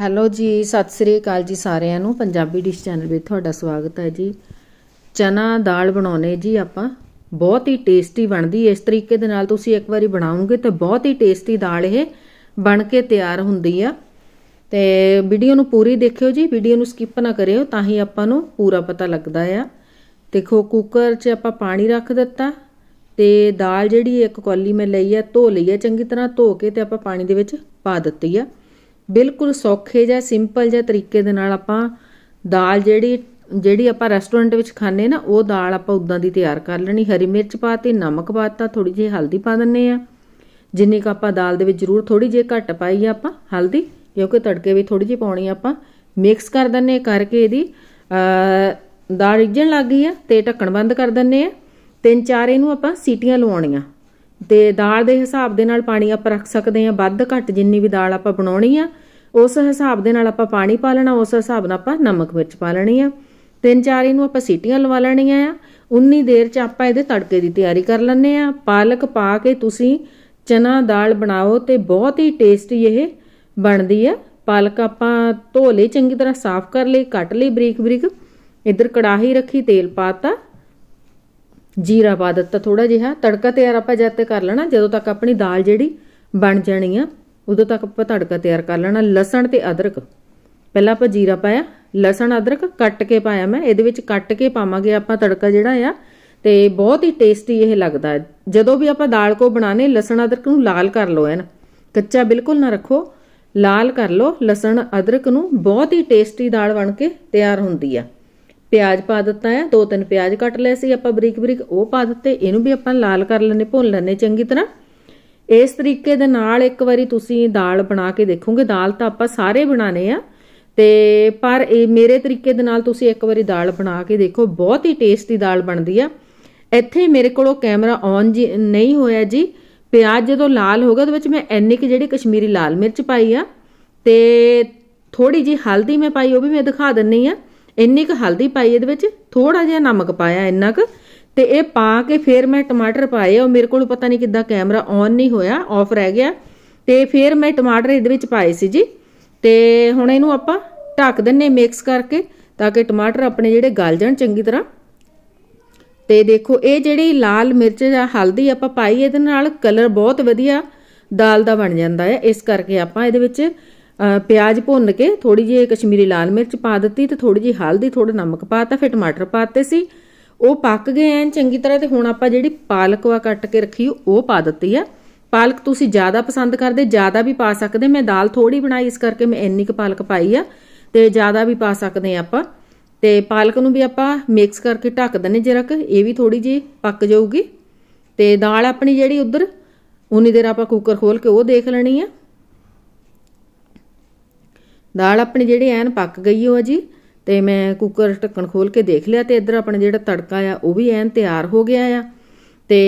hello ਜੀ ਸਤਿ ਸ੍ਰੀ ਅਕਾਲ ਜੀ ਸਾਰਿਆਂ ਨੂੰ ਪੰਜਾਬੀ ਡਿਸ਼ ਚੈਨਲ ਵਿੱਚ ਤੁਹਾਡਾ ਸਵਾਗਤ ਹੈ ਜੀ ਚਨਾ ਦਾਲ ਬਣਾਉਣੇ ਜੀ ਆਪਾਂ ਬਹੁਤ ਹੀ ਟੇਸਟੀ ਬਣਦੀ ਇਸ ਤਰੀਕੇ ਦੇ ਨਾਲ ਤੁਸੀਂ ਇੱਕ ਵਾਰੀ ਬਣਾਉਂਗੇ ਤੇ ਬਹੁਤ ਹੀ ਟੇਸਟੀ ਦਾਲ ਇਹ ਬਣ ਕੇ ਤਿਆਰ ਹੁੰਦੀ ਆ ਤੇ ਵੀਡੀਓ ਨੂੰ ਪੂਰੀ ਦੇਖਿਓ ਜੀ ਵੀਡੀਓ ਨੂੰ ਸਕਿਪ ਨਾ ਕਰਿਓ ਤਾਂ ਹੀ ਆਪਾਂ ਨੂੰ ਪੂਰਾ ਪਤਾ ਲੱਗਦਾ ਆ ਦੇਖੋ ਕੁੱਕਰ 'ਚ ਆਪਾਂ ਪਾਣੀ ਰੱਖ ਦਿੱਤਾ ਤੇ ਦਾਲ ਜਿਹੜੀ ਇੱਕ ਕੌਲੀ ਮੈਂ ਲਈ ਆ ਧੋ ਲਈ ਆ ਚੰਗੀ ਤਰ੍ਹਾਂ ਧੋ ਕੇ ਤੇ ਆਪਾਂ ਪਾਣੀ ਦੇ ਵਿੱਚ ਪਾ ਦਿੱਤੀ ਆ ਬਿਲਕੁਲ ਸੌਖੇ ਜਾਂ ਸਿੰਪਲ ਜਾਂ ਤਰੀਕੇ ਦੇ ਨਾਲ ਆਪਾਂ ਦਾਲ ਜਿਹੜੀ ਜਿਹੜੀ ਆਪਾਂ ਰੈਸਟੋਰੈਂਟ ਵਿੱਚ ਖਾਂਦੇ ਨਾ ਉਹ ਦਾਲ ਆਪਾਂ ਉਦਾਂ ਦੀ ਤਿਆਰ ਕਰ ਲੈਣੀ ਹਰੀ ਮਿਰਚ ਪਾਤੀ ਨਮਕ ਪਾਤਾ ਥੋੜੀ ਜਿਹੀ ਹਲਦੀ ਪਾ ਦਿੰਨੇ ਆ ਜਿੰਨੀ ਕ ਆਪਾਂ ਦਾਲ ਦੇ ਵਿੱਚ ਜ਼ਰੂਰ ਥੋੜੀ ਜਿਹੀ ਘੱਟ ਪਾਈ ਆ ਆਪਾਂ ਹਲਦੀ ਕਿਉਂਕਿ ਤੜਕੇ ਵੀ ਥੋੜੀ ਜਿਹੀ ਪਾਉਣੀ ਆਪਾਂ ਮਿਕਸ ਕਰ ਦਿੰਨੇ ਕਰਕੇ ਇਹਦੀ ਦਾਲ ਰਿੱਝਣ ਲੱਗ ਗਈ ਆ ਤੇ ਢੱਕਣ ਬੰਦ ਕਰ ਦਿੰਨੇ ਆ ਤਿੰਨ ਚਾਰ ਇਹਨੂੰ ਆਪਾਂ ਸੀਟੀਆਂ ਲਵਾਉਣੀਆਂ ਤੇ ਦਾਲ ਦੇ ਹਿਸਾਬ ਦੇ ਨਾਲ ਪਾਣੀ ਆਪਾਂ ਰੱਖ ਸਕਦੇ ਹਾਂ ਵੱਧ ਘੱਟ ਜਿੰਨੀ ਵੀ ਦਾਲ ਆਪਾਂ ਬਣਾਉਣੀ ਆ ਉਸ ਹਿਸਾਬ ਦੇ ਨਾਲ ਆਪਾਂ ਪਾਣੀ ਪਾ ਲੈਣਾ ਉਸ ਹਿਸਾਬ ਨਾਲ ਆਪਾਂ ਨਮਕ ਮਿਰਚ ਪਾ ਲੈਣੀ ਆ ਤਿੰਨ ਚਾਰ ਇਹਨੂੰ ਆਪਾਂ ਸੀਟੀਆਂ ਲਵਾ ਲੈਣੀਆਂ ਆ ਉਨੀ ਦੇਰ ਚ ਆਪਾਂ ਇਹਦੇ ਤੜਕੇ ਦੀ ਤਿਆਰੀ ਕਰ ਲੈਣੇ ਆ ਪਾਲਕ ਪਾ ਕੇ ਤੁਸੀਂ ਚਨਾ ਦਾਲ ਬਣਾਓ ਤੇ ਬਹੁਤ ਹੀ ਟੇਸਟੀ ਇਹ ਬਣਦੀ ਆ ਪਾਲਕ ਆਪਾਂ ਧੋ ਲਈ ਚੰਗੀ ਤਰ੍ਹਾਂ ਸਾਫ਼ ਕਰ ਲਈ ਕੱਟ ਲਈ ਬਰੀਕ ਬਰੀਕ ਇਧਰ ਕੜਾਹੀ ਰੱਖੀ ਤੇਲ ਪਾਤਾ ਜੀਰਾ ਪਾ ਦਿੱਤਾ ਥੋੜਾ ਜਿਹਾ ਤੜਕਾ ਤਿਆਰ ਆਪਾਂ ਜਦ ਤੱਕ ਕਰ ਲੈਣਾ ਜਦੋਂ ਤੱਕ ਆਪਣੀ ਦਾਲ ਜਿਹੜੀ ਬਣ ਜਾਣੀ ਆ ਉਦੋਂ ਤੱਕ ਆਪਾਂ ਤੜਕਾ ਤਿਆਰ ਕਰ ਲੈਣਾ ਲਸਣ ਤੇ ਅਦਰਕ ਪਹਿਲਾਂ ਆਪਾਂ ਜੀਰਾ ਪਾਇਆ ਲਸਣ ਅਦਰਕ ਕੱਟ ਕੇ ਪਾਇਆ ਮੈਂ ਇਹਦੇ ਵਿੱਚ ਕੱਟ ਕੇ ਪਾਵਾਂਗੇ ਆਪਾਂ ਤੜਕਾ ਜਿਹੜਾ ਆ ਤੇ ਬਹੁਤ ਹੀ ਟੇਸਟੀ ਇਹ ਲੱਗਦਾ ਜਦੋਂ ਵੀ ਆਪਾਂ ਦਾਲ ਕੋ ਬਣਾਣੇ ਲਸਣ ਅਦਰਕ ਨੂੰ ਲਾਲ ਕਰ ਲਓ ਐਨ ਕੱਚਾ ਬਿਲਕੁਲ ਨਾ ਰੱਖੋ ਲਾਲ ਕਰ ਲਓ ਲਸਣ ਅਦਰਕ ਨੂੰ ਬਹੁਤ ਹੀ ਟੇਸਟੀ ਦਾਲ ਬਣ ਕੇ ਤਿਆਰ ਹੁੰਦੀ ਆ ਪਿਆਜ਼ ਪਾ ਦਿੱਤਾ ਆ ਦੋ ਤਿੰਨ ਪਿਆਜ਼ ਕੱਟ ਲਏ ਸੀ ਆਪਾਂ ਬਰੀਕ ਬਰੀਕ ਉਹ ਪਾ ਦਿੱਤੇ ਇਹਨੂੰ ਵੀ ਆਪਾਂ ਲਾਲ ਕਰ ਲੈਣੇ ਭੁੰਨ ਲੈਣੇ ਚੰਗੀ ਤਰ੍ਹਾਂ ਇਸ ਤਰੀਕੇ ਦੇ ਨਾਲ ਇੱਕ ਵਾਰੀ ਤੁਸੀਂ ਦਾਲ ਬਣਾ ਕੇ ਦੇਖੋਗੇ ਦਾਲ ਤਾਂ ਆਪਾਂ ਸਾਰੇ ਬਣਾਣੇ ਆ ਤੇ ਪਰ ਇਹ ਮੇਰੇ ਤਰੀਕੇ ਦੇ ਨਾਲ ਤੁਸੀਂ ਇੱਕ ਵਾਰੀ ਦਾਲ ਬਣਾ ਕੇ ਦੇਖੋ ਬਹੁਤ ਹੀ ਟੇਸਟੀ ਦਾਲ ਬਣਦੀ ਆ ਇੱਥੇ ਮੇਰੇ ਕੋਲੋਂ ਕੈਮਰਾ ਔਨ ਜੀ ਨਹੀਂ ਹੋਇਆ ਜੀ ਪਿਆਜ਼ ਜਦੋਂ ਲਾਲ ਹੋ ਗਿਆ ਉਹਦੇ ਵਿੱਚ ਮੈਂ ਐਨੀ ਕਿ ਜਿਹੜੀ ਕਸ਼ਮੀਰੀ ਲਾਲ ਮਿਰਚ ਪਾਈ ਆ ਤੇ ਥੋੜੀ ਜੀ ਹਲਦੀ ਮੈਂ ਪਾਈ ਉਹ ਵੀ ਮੈਂ ਦਿਖਾ ਦਿੰਨੀ ਆ ਇੰਨੀ ਕੁ ਹਲਦੀ ਪਾਈ ਇਹਦੇ ਵਿੱਚ ਥੋੜਾ ਜਿਹਾ ਨਮਕ ਪਾਇਆ ਇੰਨਾ ਕੁ ਤੇ ਇਹ ਪਾ ਕੇ ਫਿਰ ਮੈਂ ਟਮਾਟਰ ਪਾਏ ਉਹ ਮੇਰੇ ਕੋਲ ਪਤਾ ਨਹੀਂ ਕਿੱਦਾਂ ਕੈਮਰਾ ਔਨ ਨਹੀਂ ਹੋਇਆ ਆਫ ਰਹਿ ਗਿਆ ਤੇ ਫਿਰ ਮੈਂ ਟਮਾਟਰ ਇਹਦੇ ਵਿੱਚ ਪਾਏ ਸੀ ਜੀ ਤੇ ਹੁਣ ਇਹਨੂੰ ਆਪਾਂ ਢੱਕ ਦਿੰਨੇ ਮਿਕਸ ਕਰਕੇ ਤਾਂ ਕਿ ਟਮਾਟਰ ਆਪਣੇ ਜਿਹੜੇ ਗਲ ਜਾਣ ਚੰਗੀ ਤਰ੍ਹਾਂ ਤੇ ਦੇਖੋ ਇਹ ਜਿਹੜੀ ਲਾਲ ਮਿਰਚ ਜਾਂ ਹਲਦੀ ਆਪਾਂ ਪਾਈ ਇਹਦੇ ਨਾਲ ਕਲਰ ਬਹੁਤ ਵਧੀਆ ਦਾਲ ਦਾ ਬਣ ਜਾਂਦਾ ਹੈ ਇਸ ਕਰਕੇ ਆਪਾਂ ਇਹਦੇ ਵਿੱਚ ਪਿਆਜ਼ ਭੁੰਨ ਕੇ ਥੋੜੀ ਜਿਹੀ ਕਸ਼ਮੀਰੀ ਲਾਲ ਮਿਰਚ ਪਾ ਦਿੱਤੀ ਤੇ ਥੋੜੀ ਜਿਹੀ ਹਲਦੀ ਥੋੜਾ ਨਮਕ ਪਾਤਾ ਫਿਰ ਟਮਾਟਰ ਪਾਤੇ ਸੀ ਉਹ ਪੱਕ ਗਏ ਐਨ ਚੰਗੀ ਤਰ੍ਹਾਂ ਤੇ ਹੁਣ ਆਪਾਂ ਜਿਹੜੀ ਪਾਲਕ ਵਾ ਕੱਟ ਕੇ ਰੱਖੀ ਉਹ ਪਾ ਦਿੱਤੀ ਆ ਪਾਲਕ ਤੁਸੀਂ ਜ਼ਿਆਦਾ ਪਸੰਦ ਕਰਦੇ ਜ਼ਿਆਦਾ ਵੀ ਪਾ ਸਕਦੇ ਮੈਂ ਦਾਲ ਥੋੜੀ ਬਣਾਈ ਇਸ ਕਰਕੇ ਮੈਂ ਇੰਨੀ ਕੁ ਪਾਲਕ ਪਾਈ ਆ ਤੇ ਜ਼ਿਆਦਾ ਵੀ ਪਾ ਸਕਦੇ ਆ ਆਪਾਂ ਤੇ ਪਾਲਕ ਨੂੰ ਵੀ ਆਪਾਂ ਮਿਕਸ ਕਰਕੇ ਢੱਕ ਦਨੇ ਜਰਕ ਇਹ ਵੀ ਥੋੜੀ ਜੀ ਪੱਕ ਜਾਊਗੀ ਤੇ ਦਾਲ ਆਪਣੀ ਜਿਹੜੀ ਉਧਰ ਉਨੀ ਦੇਰ ਆਪਾਂ ਕੁੱਕਰ ਖੋਲ ਕੇ ਉਹ ਦੇਖ ਲੈਣੀ ਆ ਦਾਲ ਆਪਣੀ ਜਿਹੜੀ ਐਨ ਪੱਕ ਗਈ ਹੋ ਜੀ ਤੇ ਮੈਂ ਕੁੱਕਰ ਢੱਕਣ ਖੋਲ ਕੇ ਦੇਖ ਲਿਆ ਤੇ ਇੱਧਰ ਆਪਣਾ ਜਿਹੜਾ ਤੜਕਾ ਆ ਉਹ ਵੀ ਐਨ ਤਿਆਰ ਹੋ ਗਿਆ ਆ ਤੇ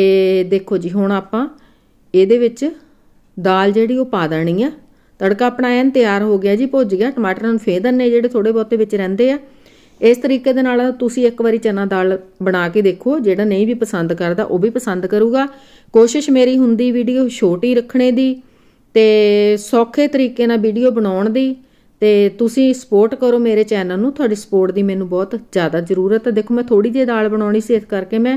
ਦੇਖੋ ਜੀ ਹੁਣ ਆਪਾਂ ਇਹਦੇ ਵਿੱਚ ਦਾਲ ਜਿਹੜੀ ਉਹ ਪਾ ਦੇਣੀ ਆ ਤੜਕਾ ਆਪਣਾ ਐਨ ਤਿਆਰ ਹੋ ਗਿਆ ਜੀ ਭੁੱਜ ਗਿਆ ਟਮਾਟਰ ਨੂੰ ਫੇਰ ਦਨੇ ਜਿਹੜੇ ਥੋੜੇ ਬਹੁਤੇ ਵਿੱਚ ਰਹਿੰਦੇ ਆ ਇਸ ਤਰੀਕੇ ਦੇ ਨਾਲ ਤੁਸੀਂ ਇੱਕ ਵਾਰੀ ਚਨਾ ਦਾਲ ਬਣਾ ਕੇ ਦੇਖੋ ਜਿਹੜਾ ਨਹੀਂ ਵੀ ਪਸੰਦ ਕਰਦਾ ਉਹ ਵੀ ਪਸੰਦ ਕਰੂਗਾ ਕੋਸ਼ਿਸ਼ ਮੇਰੀ ਹੁੰਦੀ ਵੀਡੀਓ ਛੋਟੀ ਰੱਖਣੇ ਦੀ ਤੇ ਸੌਖੇ ਤਰੀਕੇ ਨਾਲ ਵੀਡੀਓ ਬਣਾਉਣ ਦੀ ਤੇ ਤੁਸੀਂ ਸਪੋਰਟ ਕਰੋ ਮੇਰੇ ਚੈਨਲ ਨੂੰ ਤੁਹਾਡੀ ਸਪੋਰਟ ਦੀ ਮੈਨੂੰ ਬਹੁਤ ਜ਼ਿਆਦਾ ਜ਼ਰੂਰਤ ਹੈ ਦੇਖੋ ਮੈਂ ਥੋੜੀ ਜਿਹੀ ਦਾਲ ਬਣਾਉਣੀ ਸੀ ਇਸ ਕਰਕੇ ਮੈਂ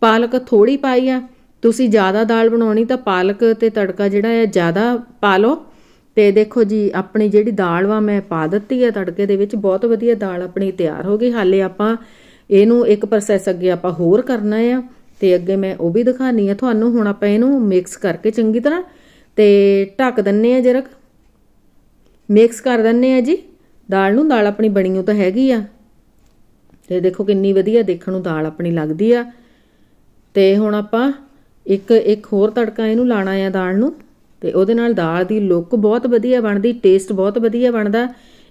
ਪਾਲਕ ਥੋੜੀ ਪਾਈ ਆ ਤੁਸੀਂ ਜ਼ਿਆਦਾ ਦਾਲ ਬਣਾਉਣੀ ਤਾਂ ਪਾਲਕ ਤੇ ਤੜਕਾ ਜਿਹੜਾ ਹੈ ਜ਼ਿਆਦਾ ਪਾ ਲਓ ਤੇ ਦੇਖੋ ਜੀ ਆਪਣੀ ਜਿਹੜੀ ਦਾਲ ਵਾ ਮੈਂ ਪਾ ਦਿੱਤੀ ਹੈ ਤੜਕੇ ਦੇ ਵਿੱਚ ਬਹੁਤ ਵਧੀਆ ਦਾਲ ਆਪਣੀ ਤਿਆਰ ਹੋ ਗਈ ਹਾਲੇ ਆਪਾਂ ਇਹਨੂੰ ਇੱਕ ਪ੍ਰੋਸੈਸ ਅੱਗੇ ਆਪਾਂ ਹੋਰ ਕਰਨਾ ਹੈ ਤੇ ਅੱਗੇ ਮੈਂ ਉਹ ਵੀ ਦਿਖਾਣੀ ਆ ਤੁਹਾਨੂੰ ਹੁਣ ਆਪਾਂ ਇਹਨੂੰ ਮਿਕਸ ਕਰਕੇ ਚੰਗੀ ਤਰ੍ਹਾਂ ਤੇ ਢੱਕ ਦਿੰਨੇ ਆ ਜਰਕ ਮਿਕਸ ਕਰ ਦਿੰਨੇ ਆ ਜੀ ਦਾਲ ਨੂੰ ਦਾਲ ਆਪਣੀ ਬਣੀ ਹੋ ਤਾਂ ਹੈਗੀ ਆ ਤੇ ਦੇਖੋ ਕਿੰਨੀ ਵਧੀਆ ਦੇਖਣ ਨੂੰ ਦਾਲ ਆਪਣੀ ਲੱਗਦੀ ਆ ਤੇ ਹੁਣ ਆਪਾਂ ਇੱਕ ਇੱਕ ਹੋਰ ਤੜਕਾ ਇਹਨੂੰ ਲਾਣਾ ਆ ਦਾਲ ਨੂੰ ਤੇ ਉਹਦੇ ਨਾਲ ਦਾਲ ਦੀ ਲੁੱਕ ਬਹੁਤ ਵਧੀਆ ਬਣਦੀ ਟੇਸਟ ਬਹੁਤ ਵਧੀਆ ਬਣਦਾ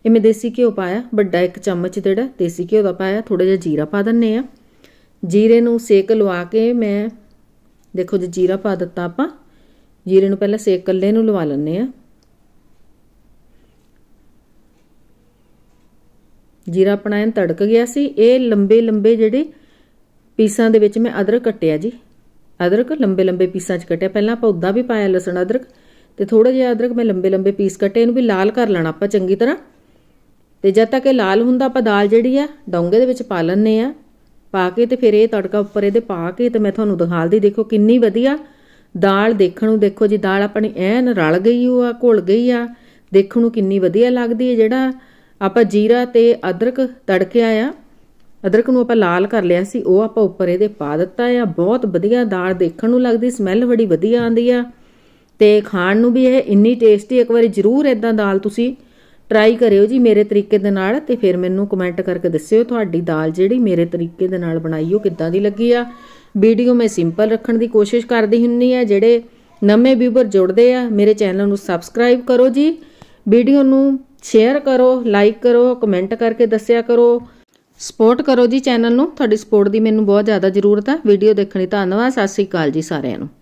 ਇਹ ਮੈਂ ਦੇਸੀ ਘਿਓ ਪਾਇਆ ਵੱਡਾ ਇੱਕ ਚਮਚ ਜਿਹੜਾ ਦੇਸੀ ਘਿਓ ਦਾ ਪਾਇਆ ਥੋੜਾ ਜਿਹਾ ਜੀਰਾ ਪਾ ਦਿੰਨੇ ਆ ਜੀਰੇ ਨੂੰ ਸੇਕ ਲਵਾ ਕੇ ਮੈਂ ਦੇਖੋ ਜੀ ਜੀਰਾ ਪਾ ਦਿੱਤਾ ਆਪਾਂ ਜੀਰੇ ਨੂੰ ਪਹਿਲਾਂ ਸੇਕ ਕੱਲੇ ਨੂੰ ਲਵਾ ਲੈਣੇ ਆ ਜੀਰਾ ਆਪਣਾ ਐਨ ਤੜਕ ਗਿਆ ਸੀ ਇਹ ਲੰਬੇ ਲੰਬੇ ਜਿਹੜੇ ਪੀਸਾਂ ਦੇ ਵਿੱਚ ਮੈਂ ਅਦਰਕ ਕੱਟਿਆ ਜੀ ਅਦਰਕ ਲੰਬੇ ਲੰਬੇ ਪੀਸਾਂ 'ਚ ਕੱਟਿਆ ਪਹਿਲਾਂ ਆਪਾਂ ਉਦਾਂ ਵੀ ਪਾਇਆ ਲਸਣ ਅਦਰਕ ਤੇ ਥੋੜਾ ਜਿਹਾ ਅਦਰਕ ਮੈਂ ਲੰਬੇ ਲੰਬੇ ਪੀਸ ਕੱਟੇ ਇਹਨੂੰ ਵੀ ਲਾਲ ਕਰ ਲੈਣਾ ਆਪਾਂ ਚੰਗੀ ਤਰ੍ਹਾਂ ਤੇ ਜਦ ਤੱਕ ਇਹ ਲਾਲ ਹੁੰਦਾ ਆਪਾਂ ਦਾਲ ਜਿਹੜੀ ਆ ਡੋਂਗੇ ਦੇ ਵਿੱਚ ਪਾ ਲੈਣੇ ਆ ਪਾ ਕੇ ਤੇ ਫਿਰ ਇਹ ਤੜਕਾ ਉੱਪਰ ਇਹਦੇ ਪਾ ਕੇ ਤੇ ਮੈਂ ਤੁਹਾਨੂੰ ਦਿਖਾਲਦੀ ਦੇਖੋ ਕਿੰਨੀ ਵਧੀਆ ਦਾਲ ਦੇਖਣ ਨੂੰ ਦੇਖੋ ਜੀ ਦਾਲ ਆਪਣੀ ਐਨ ਰਲ ਗਈ ਉਹ ਆ ਘੁਲ ਗਈ ਆ ਦੇਖਣ ਨੂੰ ਕਿੰਨੀ ਵਧੀਆ ਲੱਗਦੀ ਹੈ ਜਿਹੜਾ ਆਪਾਂ ਜੀਰਾ ਤੇ ਅਦਰਕ ਤੜਕਿਆ ਆ ਅਦਰਕ ਨੂੰ ਆਪਾਂ ਲਾਲ ਕਰ ਲਿਆ ਸੀ ਉਹ ਆਪਾਂ ਉੱਪਰ ਇਹਦੇ ਪਾ ਦਿੱਤਾ ਆ ਬਹੁਤ ਵਧੀਆ ਦਾਲ ਦੇਖਣ ਨੂੰ ਲੱਗਦੀ ਸਮੈਲ ਬੜੀ ਵਧੀਆ ਆਉਂਦੀ ਆ ਤੇ ਖਾਣ ਨੂੰ ਵੀ ਇਹ ਇੰਨੀ ਟੇਸਟੀ ਇੱਕ ਵਾਰੀ ਜ਼ਰੂਰ ਇਦਾਂ ਦਾਲ ਤੁਸੀਂ ਟਰਾਈ ਕਰਿਓ ਜੀ ਮੇਰੇ ਤਰੀਕੇ ਦੇ ਨਾਲ ਤੇ ਫਿਰ ਮੈਨੂੰ ਕਮੈਂਟ ਕਰਕੇ ਦੱਸਿਓ ਤੁਹਾਡੀ ਦਾਲ ਜਿਹੜੀ ਮੇਰੇ ਤਰੀਕੇ ਦੇ ਨਾਲ ਬਣਾਈ ਉਹ ਕਿੱਦਾਂ ਦੀ ਲੱਗੀ ਆ ਵੀਡੀਓ ਮੈਂ ਸਿੰਪਲ ਰੱਖਣ ਦੀ ਕੋਸ਼ਿਸ਼ ਕਰਦੀ ਹੁੰਨੀ ਆ ਜਿਹੜੇ ਨਵੇਂ ਵੀਵਰ ਜੁੜਦੇ ਆ ਮੇਰੇ ਚੈਨਲ ਨੂੰ ਸਬਸਕ੍ਰਾਈਬ ਕਰੋ ਜੀ ਵੀਡੀਓ ਨੂੰ ਸ਼ੇਅਰ ਕਰੋ ਲਾਈਕ ਕਰੋ ਕਮੈਂਟ ਕਰਕੇ ਦੱਸਿਆ ਕਰੋ ਸਪੋਰਟ ਕਰੋ ਜੀ ਚੈਨਲ ਨੂੰ ਤੁਹਾਡੀ ਸਪੋਰਟ ਦੀ ਮੈਨੂੰ ਬਹੁਤ ਜ਼ਿਆਦਾ ਜ਼ਰੂਰਤ ਹੈ ਵੀਡੀਓ ਦੇਖਣ ਲਈ ਧੰਨਵਾਦ ਸਤਿ ਸ੍ਰੀ ਅਕਾਲ ਜੀ ਸਾਰਿਆਂ ਨੂੰ